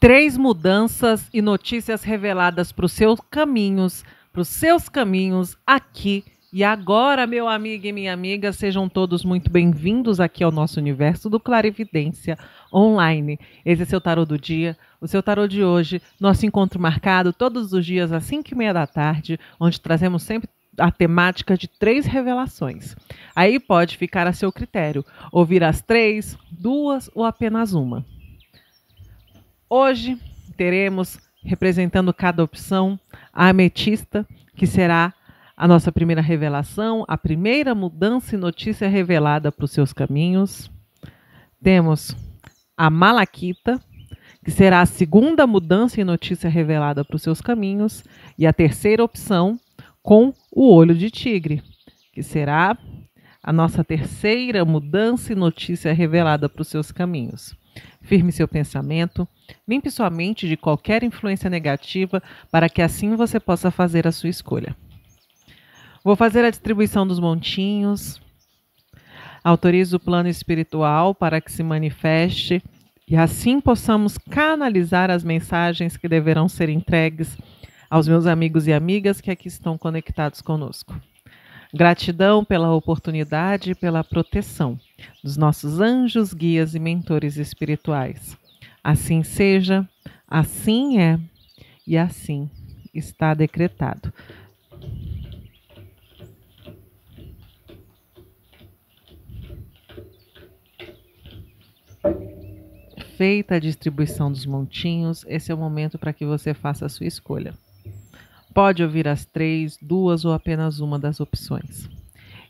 Três mudanças e notícias reveladas para os seus caminhos, para os seus caminhos aqui e agora, meu amigo e minha amiga, sejam todos muito bem-vindos aqui ao nosso universo do Clarividência Online. Esse é seu tarô do dia, o seu tarô de hoje, nosso encontro marcado todos os dias às 5 e meia da tarde, onde trazemos sempre a temática de três revelações. Aí pode ficar a seu critério, ouvir as três, duas ou apenas uma. Hoje teremos, representando cada opção, a ametista, que será a nossa primeira revelação, a primeira mudança e notícia revelada para os seus caminhos. Temos a malaquita, que será a segunda mudança e notícia revelada para os seus caminhos, e a terceira opção com o olho de tigre, que será a nossa terceira mudança e notícia revelada para os seus caminhos. Firme seu pensamento, limpe sua mente de qualquer influência negativa para que assim você possa fazer a sua escolha. Vou fazer a distribuição dos montinhos. Autorizo o plano espiritual para que se manifeste e assim possamos canalizar as mensagens que deverão ser entregues aos meus amigos e amigas que aqui estão conectados conosco. Gratidão pela oportunidade e pela proteção dos nossos anjos, guias e mentores espirituais. Assim seja, assim é e assim está decretado. Feita a distribuição dos montinhos, esse é o momento para que você faça a sua escolha. Pode ouvir as três, duas ou apenas uma das opções.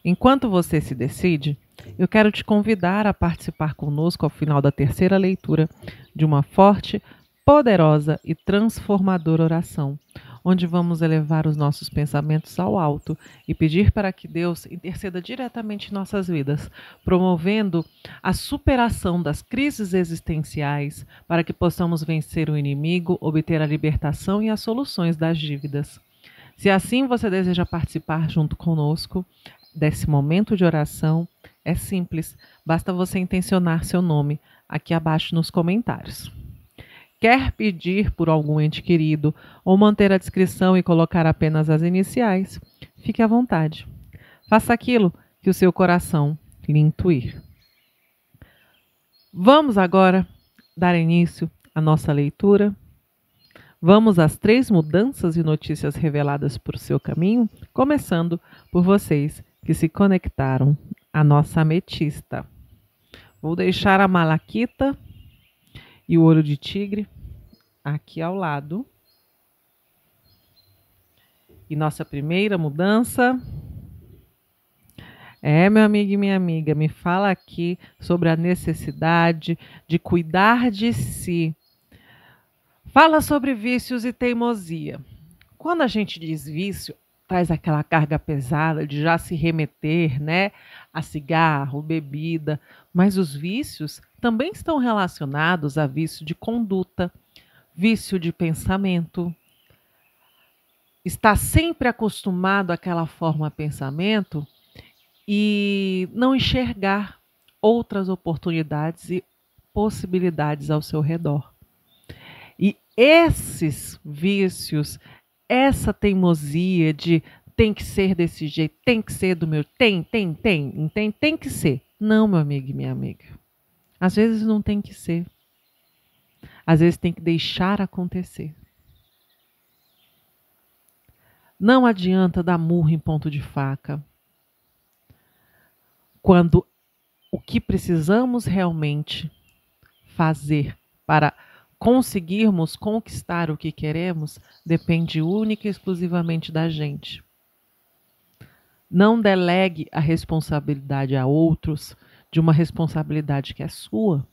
Enquanto você se decide, eu quero te convidar a participar conosco ao final da terceira leitura de uma forte, poderosa e transformadora oração, onde vamos elevar os nossos pensamentos ao alto e pedir para que Deus interceda diretamente em nossas vidas, promovendo a superação das crises existenciais, para que possamos vencer o inimigo, obter a libertação e as soluções das dívidas. Se assim você deseja participar junto conosco, desse momento de oração é simples, basta você intencionar seu nome aqui abaixo nos comentários. Quer pedir por algum ente querido ou manter a descrição e colocar apenas as iniciais? Fique à vontade. Faça aquilo que o seu coração lhe intuir. Vamos agora dar início à nossa leitura. Vamos às três mudanças e notícias reveladas por seu caminho, começando por vocês que se conectaram à nossa ametista. Vou deixar a malaquita e o olho de tigre aqui ao lado. E nossa primeira mudança é, meu amigo e minha amiga, me fala aqui sobre a necessidade de cuidar de si. Fala sobre vícios e teimosia. Quando a gente diz vício, traz aquela carga pesada de já se remeter né, a cigarro, bebida, mas os vícios também estão relacionados a vício de conduta, vício de pensamento. Está sempre acostumado àquela forma de pensamento e não enxergar outras oportunidades e possibilidades ao seu redor. E esses vícios, essa teimosia de tem que ser desse jeito, tem que ser do meu, tem, tem, tem, tem Tem que ser. Não, meu amigo e minha amiga. Às vezes não tem que ser. Às vezes tem que deixar acontecer. Não adianta dar murro em ponto de faca. Quando o que precisamos realmente fazer para conseguirmos conquistar o que queremos depende única e exclusivamente da gente. Não delegue a responsabilidade a outros de uma responsabilidade que é sua.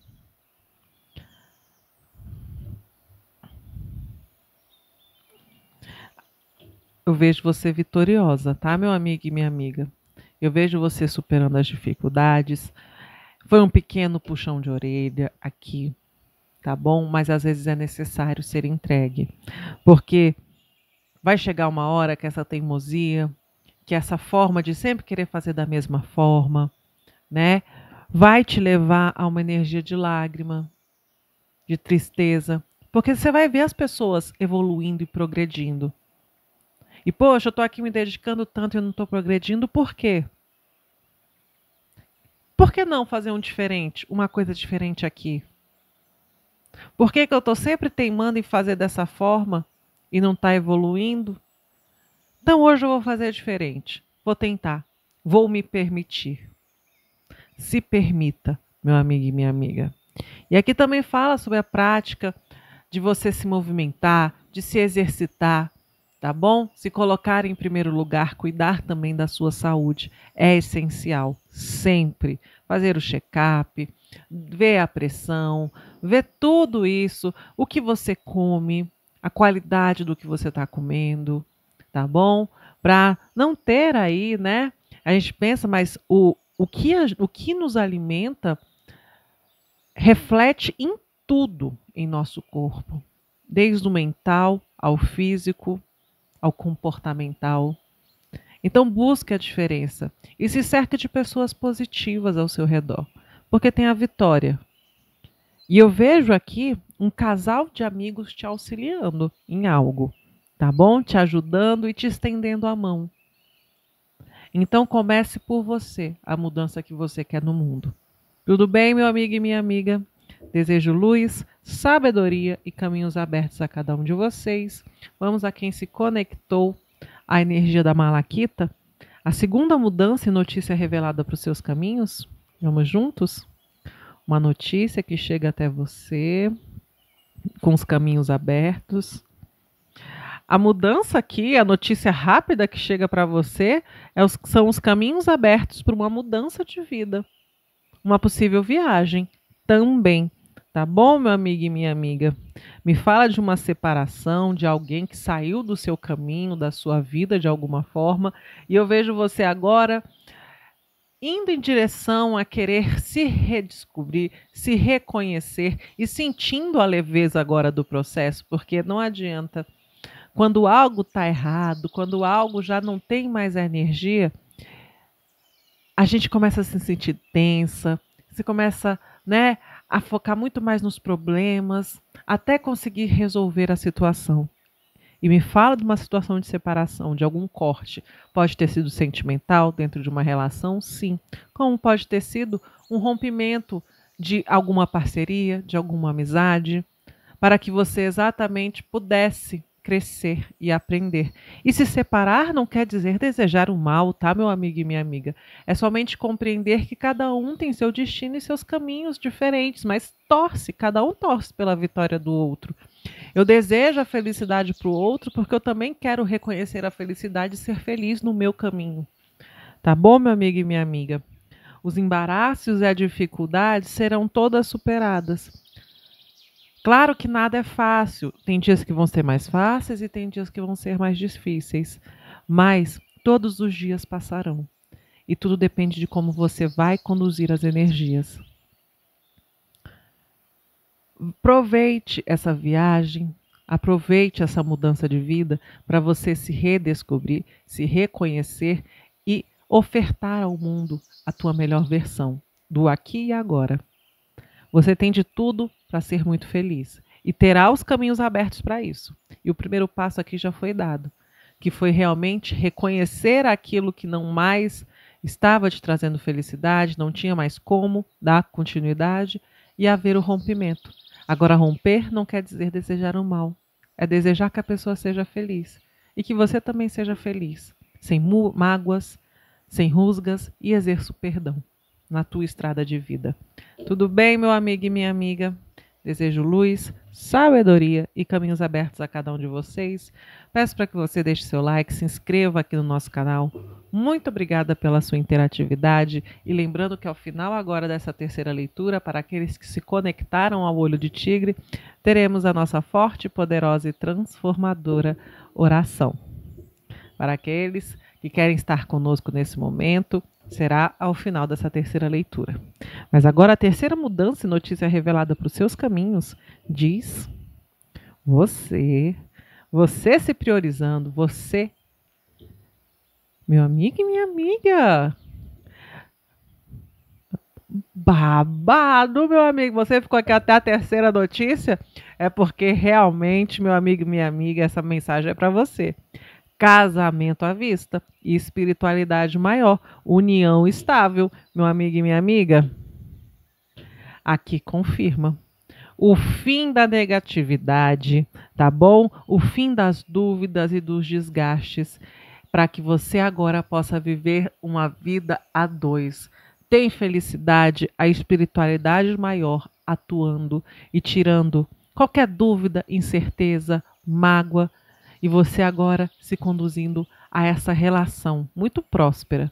Eu vejo você vitoriosa, tá, meu amigo e minha amiga? Eu vejo você superando as dificuldades. Foi um pequeno puxão de orelha aqui, tá bom? Mas às vezes é necessário ser entregue. Porque vai chegar uma hora que essa teimosia, que essa forma de sempre querer fazer da mesma forma, né? Vai te levar a uma energia de lágrima, de tristeza, porque você vai ver as pessoas evoluindo e progredindo. E poxa, eu tô aqui me dedicando tanto e eu não tô progredindo, por quê? Por que não fazer um diferente, uma coisa diferente aqui? Por que, que eu estou sempre teimando em fazer dessa forma e não está evoluindo? Então hoje eu vou fazer diferente. Vou tentar. Vou me permitir. Se permita, meu amigo e minha amiga. E aqui também fala sobre a prática de você se movimentar, de se exercitar, tá bom? Se colocar em primeiro lugar, cuidar também da sua saúde é essencial, sempre. Fazer o check-up, vê a pressão, vê tudo isso, o que você come, a qualidade do que você está comendo, tá bom? Para não ter aí, né? A gente pensa, mas o, o, que, o que nos alimenta reflete em tudo em nosso corpo, desde o mental ao físico, ao comportamental. Então busque a diferença e se cerque de pessoas positivas ao seu redor porque tem a Vitória. E eu vejo aqui um casal de amigos te auxiliando em algo, tá bom? Te ajudando e te estendendo a mão. Então comece por você a mudança que você quer no mundo. Tudo bem, meu amigo e minha amiga? Desejo luz, sabedoria e caminhos abertos a cada um de vocês. Vamos a quem se conectou à energia da Malaquita. A segunda mudança e notícia revelada para os seus caminhos Vamos juntos? Uma notícia que chega até você com os caminhos abertos. A mudança aqui, a notícia rápida que chega para você, é os, são os caminhos abertos para uma mudança de vida, uma possível viagem também. Tá bom, meu amigo e minha amiga? Me fala de uma separação, de alguém que saiu do seu caminho, da sua vida de alguma forma, e eu vejo você agora indo em direção a querer se redescobrir, se reconhecer e sentindo a leveza agora do processo, porque não adianta. Quando algo está errado, quando algo já não tem mais energia, a gente começa a se sentir tensa, se começa né, a focar muito mais nos problemas, até conseguir resolver a situação e me fala de uma situação de separação, de algum corte. Pode ter sido sentimental dentro de uma relação, sim. Como pode ter sido um rompimento de alguma parceria, de alguma amizade, para que você exatamente pudesse crescer e aprender. E se separar não quer dizer desejar o mal, tá, meu amigo e minha amiga? É somente compreender que cada um tem seu destino e seus caminhos diferentes, mas torce, cada um torce pela vitória do outro. Eu desejo a felicidade para o outro porque eu também quero reconhecer a felicidade e ser feliz no meu caminho. Tá bom, meu amigo e minha amiga? Os embaraços e as dificuldades serão todas superadas. Claro que nada é fácil. Tem dias que vão ser mais fáceis e tem dias que vão ser mais difíceis. Mas todos os dias passarão. E tudo depende de como você vai conduzir as energias. Aproveite essa viagem, aproveite essa mudança de vida para você se redescobrir, se reconhecer e ofertar ao mundo a tua melhor versão, do aqui e agora. Você tem de tudo para ser muito feliz e terá os caminhos abertos para isso. E o primeiro passo aqui já foi dado, que foi realmente reconhecer aquilo que não mais estava te trazendo felicidade, não tinha mais como dar continuidade e haver o rompimento Agora, romper não quer dizer desejar o mal, é desejar que a pessoa seja feliz e que você também seja feliz, sem mágoas, sem rusgas e exerça o perdão na tua estrada de vida. Tudo bem, meu amigo e minha amiga? Desejo luz, sabedoria e caminhos abertos a cada um de vocês. Peço para que você deixe seu like, se inscreva aqui no nosso canal. Muito obrigada pela sua interatividade e lembrando que ao final agora dessa terceira leitura, para aqueles que se conectaram ao Olho de Tigre, teremos a nossa forte, poderosa e transformadora oração. Para aqueles que querem estar conosco nesse momento, será ao final dessa terceira leitura. Mas agora a terceira mudança e notícia revelada para os seus caminhos diz: você, você se priorizando, você, meu amigo e minha amiga. Babado, meu amigo. Você ficou aqui até a terceira notícia? É porque realmente, meu amigo e minha amiga, essa mensagem é para você casamento à vista e espiritualidade maior, união estável, meu amigo e minha amiga. Aqui confirma o fim da negatividade, tá bom? O fim das dúvidas e dos desgastes, para que você agora possa viver uma vida a dois. Tem felicidade, a espiritualidade maior atuando e tirando qualquer dúvida, incerteza, mágoa, e você agora se conduzindo a essa relação muito próspera,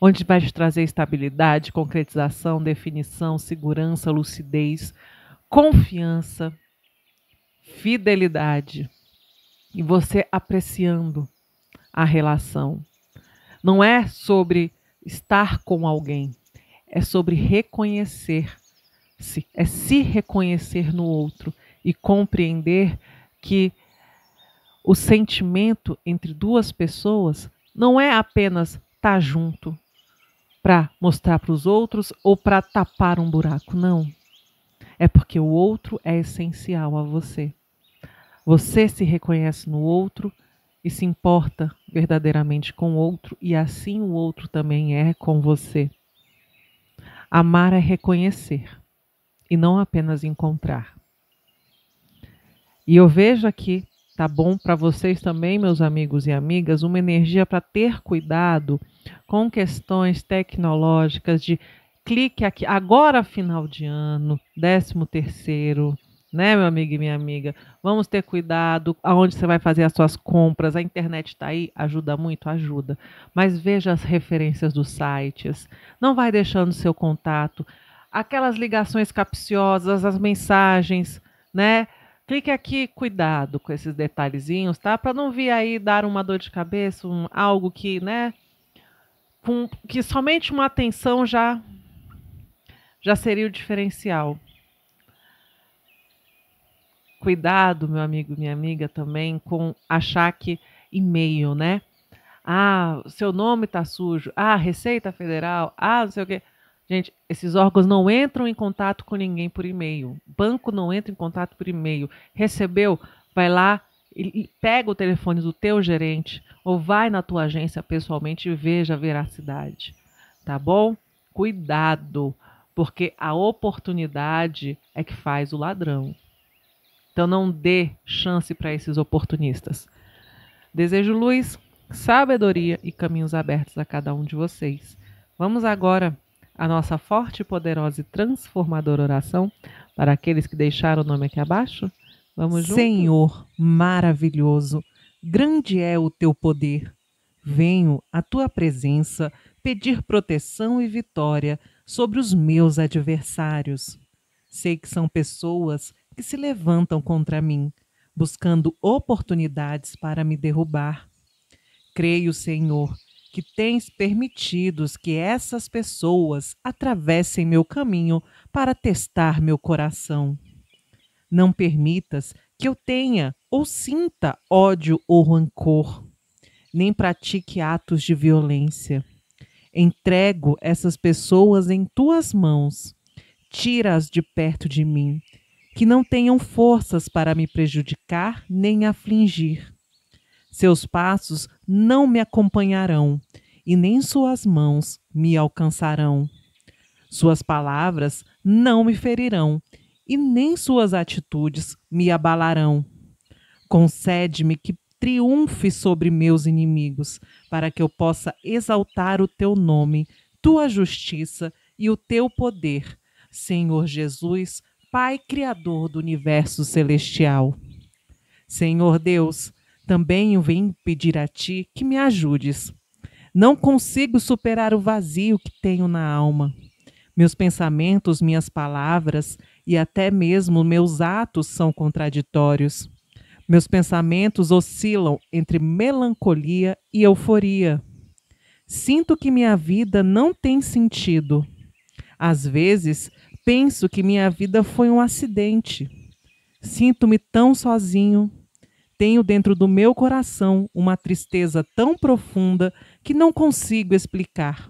onde vai te trazer estabilidade, concretização, definição, segurança, lucidez, confiança, fidelidade e você apreciando a relação. Não é sobre estar com alguém, é sobre reconhecer-se, é se reconhecer no outro e compreender que o sentimento entre duas pessoas não é apenas estar tá junto para mostrar para os outros ou para tapar um buraco, não. É porque o outro é essencial a você. Você se reconhece no outro e se importa verdadeiramente com o outro, e assim o outro também é com você. Amar é reconhecer e não apenas encontrar. E eu vejo aqui Tá bom para vocês também, meus amigos e amigas, uma energia para ter cuidado com questões tecnológicas de clique aqui, agora final de ano, 13 terceiro, né, meu amigo e minha amiga? Vamos ter cuidado aonde você vai fazer as suas compras. A internet está aí, ajuda muito, ajuda. Mas veja as referências dos sites. Não vai deixando seu contato. Aquelas ligações capciosas, as mensagens, né? Clique aqui cuidado com esses detalhezinhos, tá? Para não vir aí dar uma dor de cabeça, um, algo que, né, com, que somente uma atenção já já seria o diferencial. Cuidado, meu amigo, minha amiga, também com achar que e-mail, né? Ah, seu nome tá sujo. Ah, Receita Federal. Ah, não sei o quê. Gente, esses órgãos não entram em contato com ninguém por e-mail. Banco não entra em contato por e-mail. Recebeu, vai lá e pega o telefone do teu gerente ou vai na tua agência pessoalmente e veja a veracidade. Tá bom? Cuidado, porque a oportunidade é que faz o ladrão. Então não dê chance para esses oportunistas. Desejo luz, sabedoria e caminhos abertos a cada um de vocês. Vamos agora a nossa forte, poderosa e transformadora oração para aqueles que deixaram o nome aqui abaixo? Vamos juntos? Senhor maravilhoso, grande é o teu poder. Venho à tua presença pedir proteção e vitória sobre os meus adversários. Sei que são pessoas que se levantam contra mim, buscando oportunidades para me derrubar. Creio, Senhor, que tens permitidos que essas pessoas atravessem meu caminho para testar meu coração. Não permitas que eu tenha ou sinta ódio ou rancor, nem pratique atos de violência. Entrego essas pessoas em tuas mãos. Tira-as de perto de mim, que não tenham forças para me prejudicar nem afligir seus passos não me acompanharão, e nem suas mãos me alcançarão. Suas palavras não me ferirão, e nem suas atitudes me abalarão. Concede-me que triunfe sobre meus inimigos, para que eu possa exaltar o teu nome, tua justiça e o teu poder. Senhor Jesus, Pai Criador do universo celestial. Senhor Deus, também eu venho pedir a ti que me ajudes. Não consigo superar o vazio que tenho na alma. Meus pensamentos, minhas palavras e até mesmo meus atos são contraditórios. Meus pensamentos oscilam entre melancolia e euforia. Sinto que minha vida não tem sentido. Às vezes, penso que minha vida foi um acidente. Sinto-me tão sozinho, tenho dentro do meu coração uma tristeza tão profunda que não consigo explicar.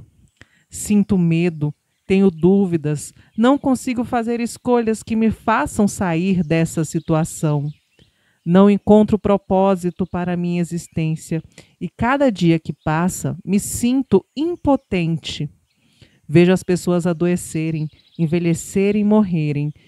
Sinto medo, tenho dúvidas, não consigo fazer escolhas que me façam sair dessa situação. Não encontro propósito para a minha existência e cada dia que passa me sinto impotente. Vejo as pessoas adoecerem, envelhecerem e morrerem